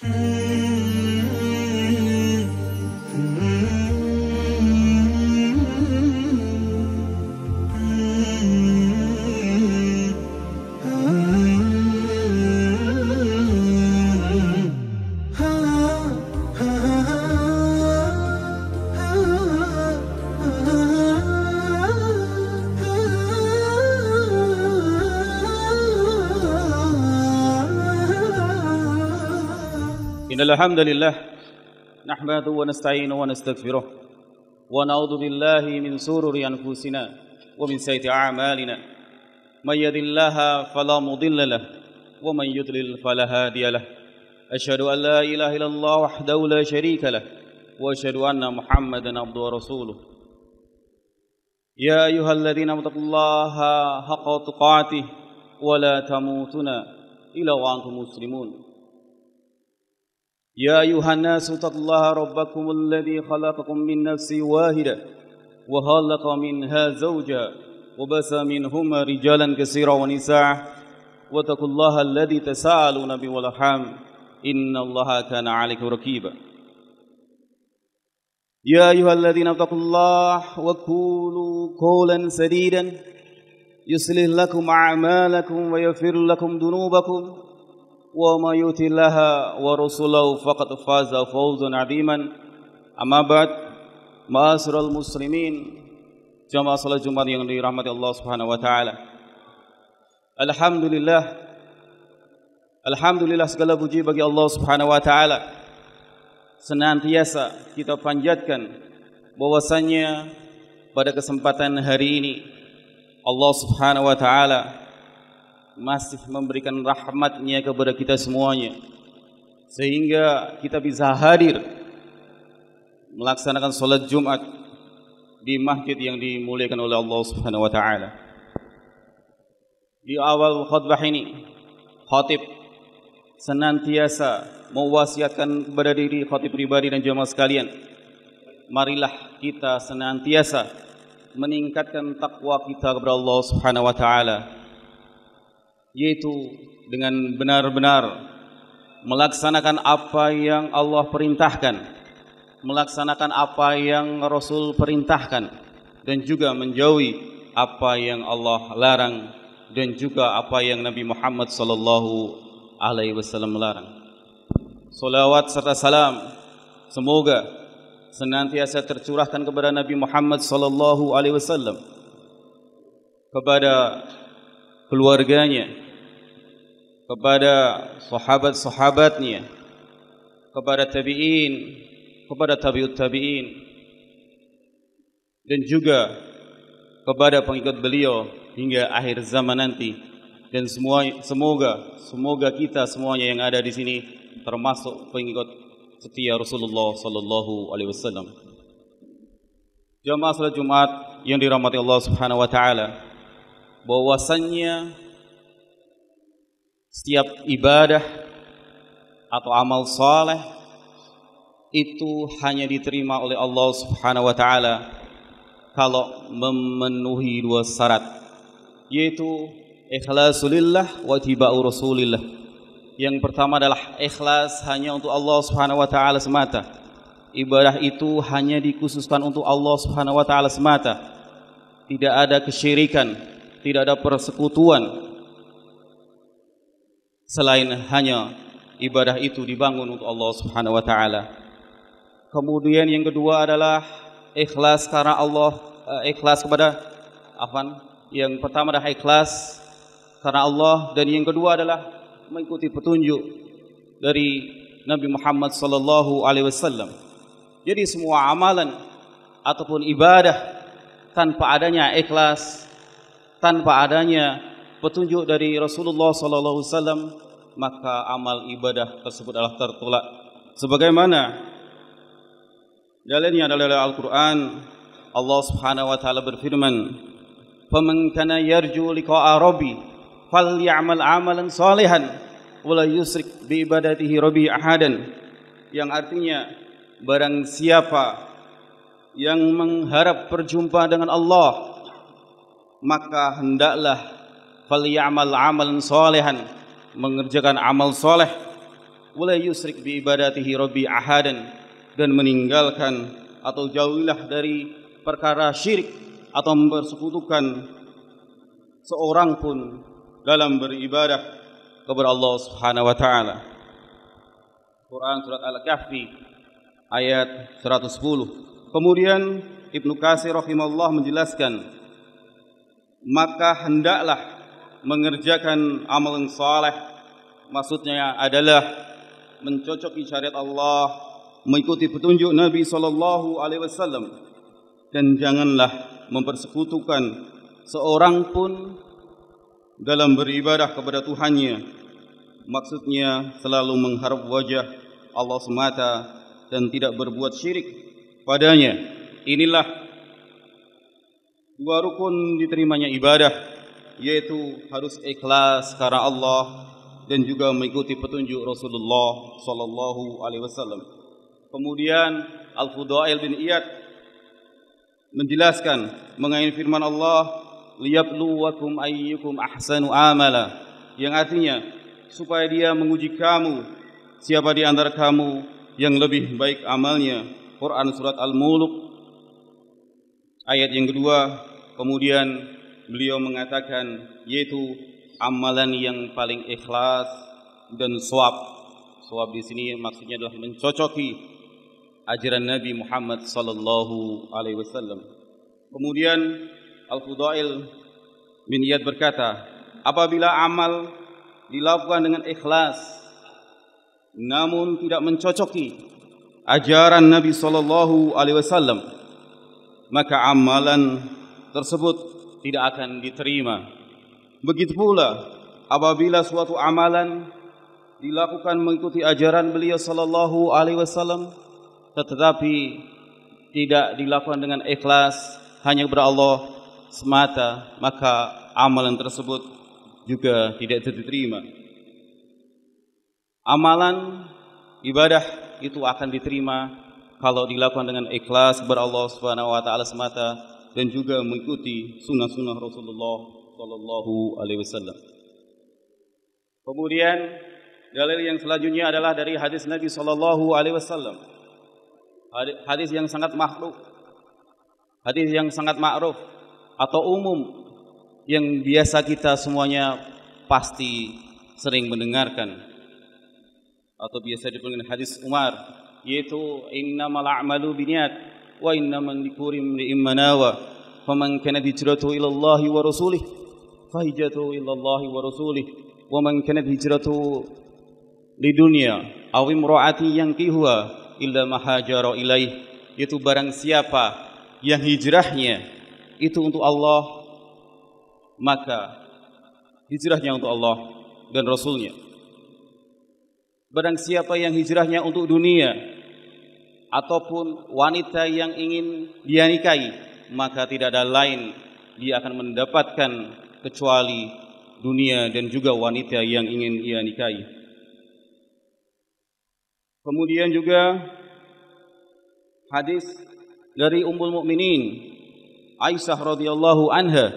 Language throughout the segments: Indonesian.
Hmm. إن الحمد لله نحمده ونستعينه ونستغفره ونعوذ بالله من سرور أنفسنا ومن سيئة أعمالنا من يهد الله فلا مضل له ومن يضلل فلا هادي له أشهد أن لا إله إلا الله وحده لا شريك له وأشهد أن محمدا عبده ورسوله يا أيها الذين اتقوا الله حق تقاته ولا تموتن إلا وأنتم مسلمون يا أيها الناس اتقوا الله ربكم الذي خلقكم من نفس واحدة وخلق منها زوجا وبث منهما رجالا كثيرا ونساء واتقوا الله الذي تساءلون به والأرحام إن الله كان عليكم رقيبا يا أيها الذين اتقوا الله وقولوا قولا سديدا يصلح لكم أعمالكم ويغفر لكم ذنوبكم وما يؤتي الله ورسوله فقد فاز فوزا عظيما أما بعد معاشر المسلمين jamaah salat Jumat yang dirahmati Allah Subhanahu wa taala. Alhamdulillah Alhamdulillah segala puji bagi Allah Subhanahu wa taala. Senantiasa kita panjatkan bahwasanya pada kesempatan hari ini Allah Subhanahu wa taala masih memberikan rahmatnya kepada kita semuanya sehingga kita bisa hadir melaksanakan sholat Jumat di masjid yang dimuliakan oleh Allah Subhanahu wa taala. Di awal khutbah ini khatib senantiasa mewasiatkan kepada diri khatib pribadi dan jemaah sekalian marilah kita senantiasa meningkatkan takwa kita kepada Allah Subhanahu wa taala yaitu dengan benar-benar melaksanakan apa yang Allah perintahkan, melaksanakan apa yang Rasul perintahkan, dan juga menjauhi apa yang Allah larang dan juga apa yang Nabi Muhammad sallallahu alaihi wasallam larang. Salawat serta salam semoga senantiasa tercurahkan kepada Nabi Muhammad sallallahu alaihi wasallam kepada keluarganya, kepada sahabat-sahabatnya, kepada tabi'in, kepada tabi'ut tabi'in dan juga kepada pengikut beliau hingga akhir zaman nanti dan semua semoga semoga kita semuanya yang ada di sini termasuk pengikut setia Rasulullah sallallahu alaihi wasallam. Jamaah salat Jumat yang dirahmati Allah Subhanahu wa taala bahwasannya setiap ibadah atau amal saleh itu hanya diterima oleh Allah Subhanahu wa taala kalau memenuhi dua syarat yaitu ikhlasulillah wa tiba'u rasulillah yang pertama adalah ikhlas hanya untuk Allah Subhanahu wa taala semata ibadah itu hanya dikhususkan untuk Allah Subhanahu wa taala semata tidak ada kesyirikan tidak ada persekutuan selain hanya ibadah itu dibangun untuk Allah Subhanahu wa taala. Kemudian yang kedua adalah ikhlas karena Allah, eh, ikhlas kepada afan. Yang pertama adalah ikhlas karena Allah dan yang kedua adalah mengikuti petunjuk dari Nabi Muhammad sallallahu alaihi wasallam. Jadi semua amalan ataupun ibadah tanpa adanya ikhlas, tanpa adanya petunjuk dari Rasulullah sallallahu alaihi wasallam maka amal ibadah tersebut adalah tertolak sebagaimana dalilnya adalah Al-Qur'an Allah Subhanahu wa taala berfirman faman kana yarju liqa'a rabbi falyamal amalan salihan wala yusrik bi ibadatihi rabbi ahadan yang artinya barang siapa yang mengharap perjumpaan dengan Allah maka hendaklah falyamal amalan solehan mengerjakan amal soleh wala yusrik bi ibadatihi rabbi ahadan dan meninggalkan atau jauhilah dari perkara syirik atau mempersekutukan seorang pun dalam beribadah kepada Allah Subhanahu wa taala. Quran surat Al-Kahfi ayat 110. Kemudian Ibnu Katsir rahimahullah menjelaskan maka hendaklah mengerjakan yang saleh maksudnya adalah mencocoki syariat Allah mengikuti petunjuk Nabi sallallahu alaihi wasallam dan janganlah mempersekutukan seorang pun dalam beribadah kepada Tuhannya maksudnya selalu mengharap wajah Allah semata dan tidak berbuat syirik padanya inilah dua rukun diterimanya ibadah yaitu harus ikhlas karena Allah dan juga mengikuti petunjuk Rasulullah sallallahu alaihi wasallam. Kemudian Al-Fudail bin Iyad menjelaskan mengenai firman Allah liyabluwakum ayyukum ahsanu amala yang artinya supaya dia menguji kamu siapa di antara kamu yang lebih baik amalnya Quran surat Al-Mulk ayat yang kedua kemudian beliau mengatakan yaitu amalan yang paling ikhlas dan suap. Suap di sini maksudnya adalah mencocoki ajaran Nabi Muhammad sallallahu alaihi wasallam. Kemudian Al-Fudail bin Iyad berkata, apabila amal dilakukan dengan ikhlas namun tidak mencocoki ajaran Nabi sallallahu alaihi wasallam, maka amalan tersebut tidak akan diterima. Begitu pula apabila suatu amalan dilakukan mengikuti ajaran beliau sallallahu alaihi wasallam tetapi tidak dilakukan dengan ikhlas hanya kepada Allah semata maka amalan tersebut juga tidak diterima. Amalan ibadah itu akan diterima kalau dilakukan dengan ikhlas kepada Allah Subhanahu wa taala semata dan juga mengikuti sunnah-sunnah Rasulullah sallallahu alaihi wasallam. Kemudian dalil yang selanjutnya adalah dari hadis Nabi sallallahu alaihi wasallam. Hadis yang sangat makruh, Hadis yang sangat makruf atau umum yang biasa kita semuanya pasti sering mendengarkan atau biasa dipanggil hadis Umar yaitu innamal a'malu binniyat وإنما لكل امرئ ما نوى فمن كانت هجرته إلى الله ورسوله فهجرته إلى الله ورسوله ومن كانت هجرته لدنيا أو امرأة ينكهها إلا ما هاجر إليه itu barang siapa yang hijrahnya itu untuk Allah maka hijrahnya untuk Allah dan Rasulnya barang siapa yang hijrahnya untuk dunia ataupun wanita yang ingin dia nikahi maka tidak ada lain dia akan mendapatkan kecuali dunia dan juga wanita yang ingin ia nikahi. Kemudian juga hadis dari Ummul Mukminin Aisyah radhiyallahu anha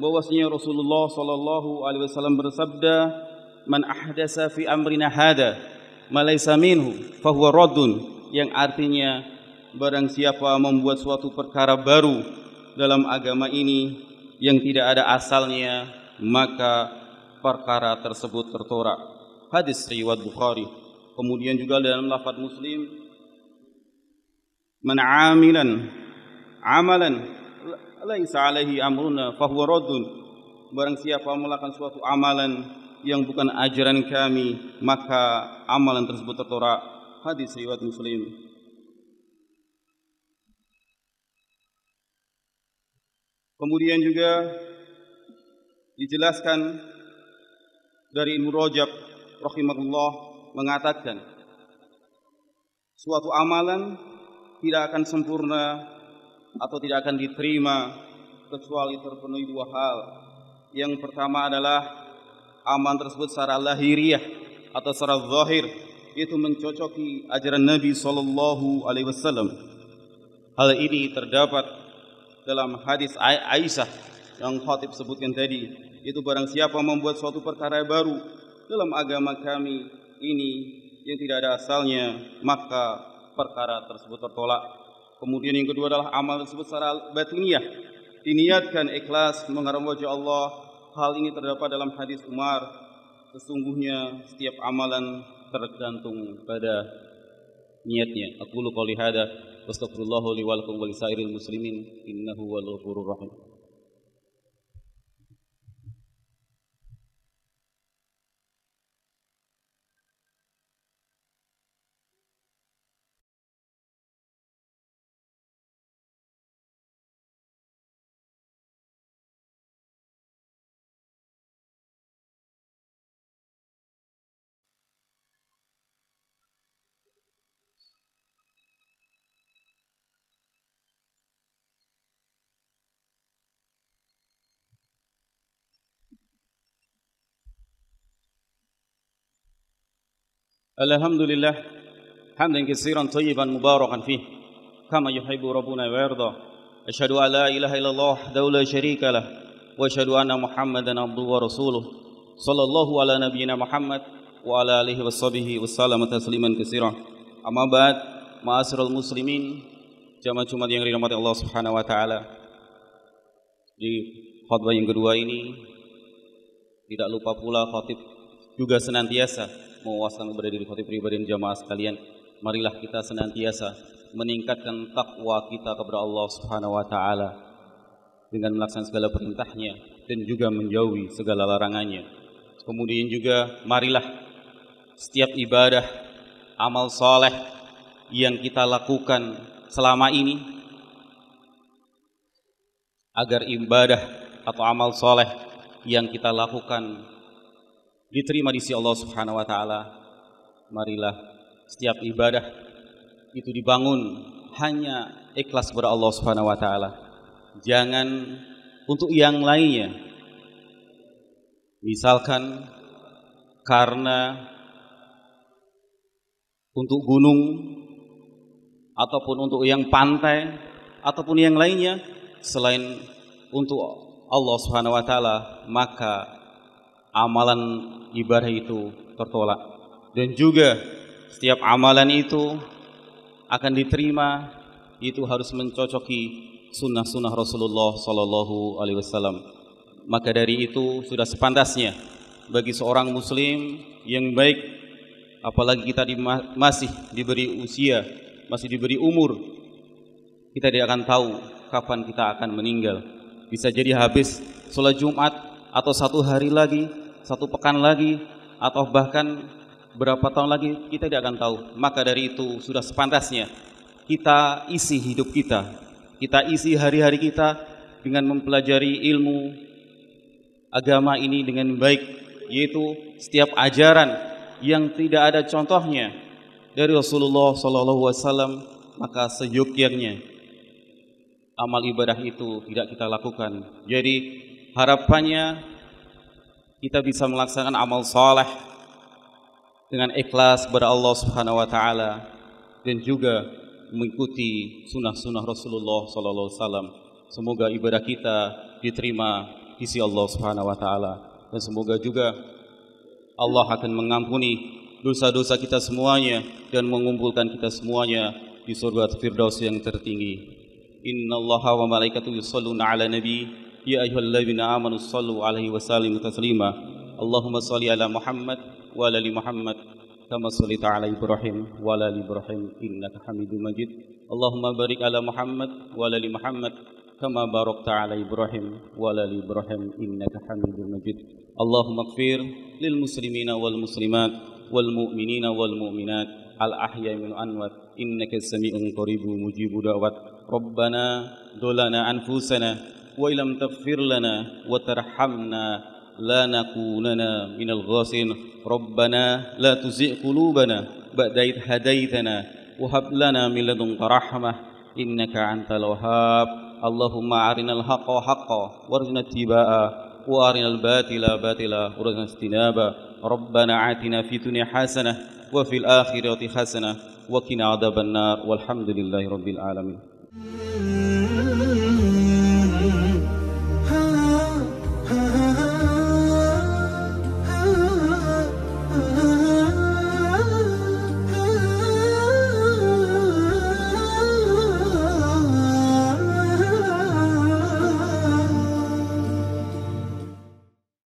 bahwasanya Rasulullah sallallahu alaihi wasallam bersabda, "Man ahdasa fi amrina hada ma laysa minhu fa huwa raddun." yang artinya barang siapa membuat suatu perkara baru dalam agama ini yang tidak ada asalnya maka perkara tersebut tertolak hadis riwayat Bukhari kemudian juga dalam lafaz Muslim man amilan amalan laisa alaihi amruna fahuwa raddun barang siapa melakukan suatu amalan yang bukan ajaran kami maka amalan tersebut tertolak Hadis riwayat Muslim. Kemudian juga dijelaskan dari Ibnu Rajab rahimahullah mengatakan suatu amalan tidak akan sempurna atau tidak akan diterima kecuali terpenuhi dua hal. Yang pertama adalah aman tersebut secara lahiriah atau secara zahir yaitu mencocoki ajaran Nabi sallallahu alaihi wasallam. Hal ini terdapat dalam hadis Aisyah yang khatib sebutkan tadi, yaitu barang siapa membuat suatu perkara baru dalam agama kami ini yang tidak ada asalnya, maka perkara tersebut tertolak. Kemudian yang kedua adalah amal tersebut secara batiniah, diniatkan ikhlas mengharap wajah Allah. Hal ini terdapat dalam hadis Umar. Sesungguhnya setiap amalan tergantung pada niatnya. Aku lu qouli hada wastaghfirullahu li wa lakum wa muslimin innahu wal ghafurur rahim. Alhamdulillah hamdan katsiran tayyiban mubarakan fih kama yuhibbu rabbuna wa yarda asyhadu alla ilaha illallah daula syarika lah wa asyhadu anna muhammadan abduhu wa rasuluh sallallahu ala nabiyyina muhammad wa ala alihi washabihi wasallam tasliman katsiran amma ba'd maasirul muslimin jamaah jumat yang dirahmati Allah subhanahu wa taala di khotbah yang kedua ini tidak lupa pula khatib juga senantiasa mewawasan kepada diri khotib pribadi dan jamaah sekalian. Marilah kita senantiasa meningkatkan takwa kita kepada Allah Subhanahu wa taala dengan melaksanakan segala perintahnya dan juga menjauhi segala larangannya. Kemudian juga marilah setiap ibadah amal soleh yang kita lakukan selama ini agar ibadah atau amal soleh yang kita lakukan diterima di sisi Allah Subhanahu wa taala. Marilah setiap ibadah itu dibangun hanya ikhlas kepada Allah Subhanahu wa taala. Jangan untuk yang lainnya. Misalkan karena untuk gunung ataupun untuk yang pantai ataupun yang lainnya selain untuk Allah Subhanahu wa taala maka amalan ibadah itu tertolak dan juga setiap amalan itu akan diterima itu harus mencocoki sunnah-sunnah Rasulullah Sallallahu Alaihi Wasallam. Maka dari itu sudah sepantasnya bagi seorang Muslim yang baik, apalagi kita di, masih diberi usia, masih diberi umur, kita tidak akan tahu kapan kita akan meninggal. Bisa jadi habis sholat Jumat atau satu hari lagi satu pekan lagi atau bahkan berapa tahun lagi kita tidak akan tahu. Maka dari itu sudah sepantasnya kita isi hidup kita, kita isi hari-hari kita dengan mempelajari ilmu agama ini dengan baik yaitu setiap ajaran yang tidak ada contohnya dari Rasulullah sallallahu alaihi wasallam maka seyogyanya amal ibadah itu tidak kita lakukan. Jadi harapannya kita bisa melaksanakan amal saleh dengan ikhlas kepada Allah Subhanahu wa taala dan juga mengikuti sunnah-sunnah Rasulullah sallallahu alaihi wasallam. Semoga ibadah kita diterima di sisi Allah Subhanahu wa taala dan semoga juga Allah akan mengampuni dosa-dosa kita semuanya dan mengumpulkan kita semuanya di surga Firdaus yang tertinggi. Inna Allah wa malaikatahu yusalluna ala nabi يا أيها الذين آمنوا صلوا عليه وسلم تسليما اللهم صل على محمد وعلى آل محمد كما صليت على إبراهيم وعلى آل إبراهيم إنك حميد مجيد اللهم بارك على محمد وعلى آل محمد كما باركت على إبراهيم وعلى آل إبراهيم إنك حميد مجيد اللهم اغفر للمسلمين والمسلمات والمؤمنين والمؤمنات الأحياء من أنوات إنك سميع قريب مجيب دعوات ربنا دولنا أنفسنا وإن لم تغفر لنا وترحمنا لنكونن من الغاسين ربنا لا تزغ قلوبنا بعد إذ هديتنا وهب لنا من لدنك رحمة إنك أنت الوهاب اللهم أرنا الحق حقا وارزقنا اتباعه وأرنا الباطل باطلا وارزقنا اجتنابه ربنا آتنا في الدنيا حسنة وفي الآخرة حسنة وقنا عذاب النار والحمد لله رب العالمين